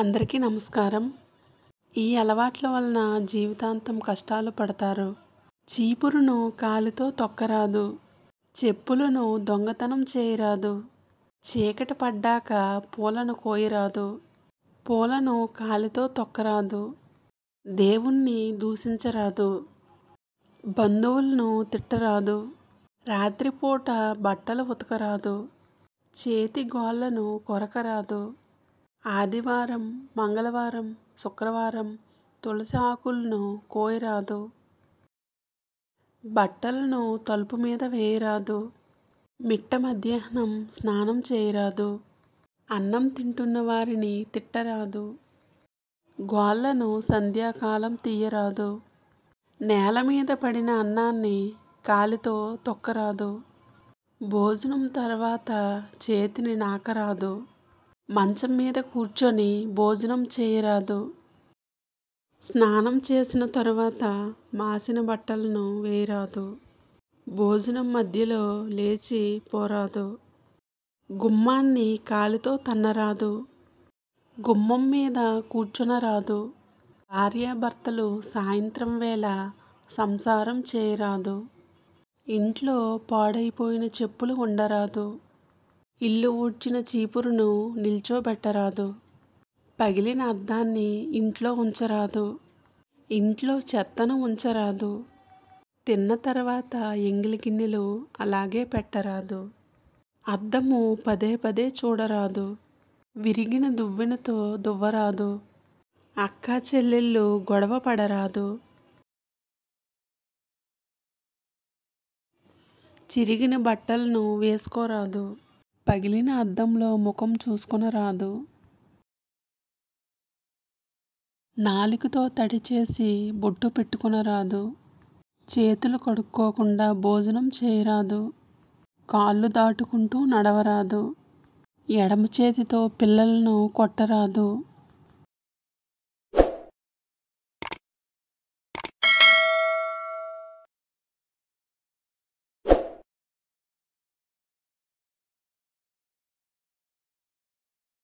అందరికీ నమస్కారం ఈ అలవాట్ల వలన జీవితాంతం కష్టాలు పడతారు చీపురును కాలుతో తొక్కరాదు చెప్పులను దొంగతనం చేయరాదు చీకటి పడ్డాక పూలను కోయరాదు పూలను కాలితో తొక్కరాదు దేవుణ్ణి దూషించరాదు బంధువులను తిట్టరాదు రాత్రిపూట బట్టలు ఉతకరాదు చేతి గోళ్లను కొరకరాదు ఆదివారం మంగళవారం శుక్రవారం తులసి ఆకులను కోయరాదు బట్టలను తలుపు మీద వేయరాదు మిట్ట మధ్యాహ్నం స్నానం చేయరాదు అన్నం తింటున్న వారిని తిట్టరాదు గోళ్లను సంధ్యాకాలం తీయరాదు నేల మీద పడిన అన్నాన్ని కాలితో తొక్కరాదు భోజనం తర్వాత చేతిని నాకరాదు మంచం మీద కూర్చొని భోజనం చేయరాదు స్నానం చేసిన తర్వాత మాసిన బట్టలను వేయరాదు భోజనం మధ్యలో లేచి పోరాదు గుమ్మాన్ని కాలితో తన్నరాదు గుమ్మం మీద కూర్చునరాదు భార్యాభర్తలు సాయంత్రం వేళ సంసారం చేయరాదు ఇంట్లో పాడైపోయిన చెప్పులు ఉండరాదు ఇల్లు ఊడ్చిన చీపురును నిల్చోబెట్టరాదు పగిలిన అద్దాన్ని ఇంట్లో ఉంచరాదు ఇంట్లో చెత్తను ఉంచరాదు తిన్న తర్వాత ఎంగిలి గిన్నెలు అలాగే పెట్టరాదు అద్దము పదే పదే చూడరాదు విరిగిన దువ్వెనతో దువ్వరాదు అక్కా చెల్లెళ్ళు గొడవ పడరాదు చిరిగిన బట్టలను వేసుకోరాదు పగిలిన అద్దంలో ముఖం చూసుకొనరాదు నాలుకతో తడి చేసి బొట్టు పెట్టుకునరాదు చేతులు కడుక్కోకుండా భోజనం చేయరాదు కాళ్ళు దాటుకుంటూ నడవరాదు ఎడమ చేతితో పిల్లలను కొట్టరాదు